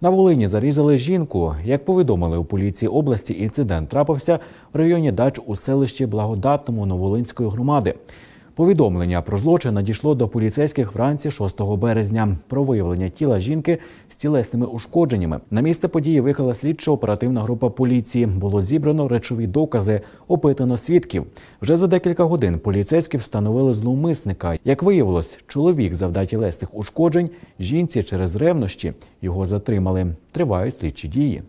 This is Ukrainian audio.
На Волині зарізали жінку. Як повідомили у поліції області, інцидент трапився в районі дач у селищі Благодатному Новолинської громади. Повідомлення про злочин надійшло до поліцейських вранці 6 березня. Про виявлення тіла жінки з тілесними ушкодженнями на місце події виїхала слідчо оперативна група поліції. Було зібрано речові докази, опитано свідків. Вже за декілька годин поліцейські встановили зловмисника. Як виявилось, чоловік завдав тілесних ушкоджень жінці через ревнощі його затримали. Тривають слідчі дії.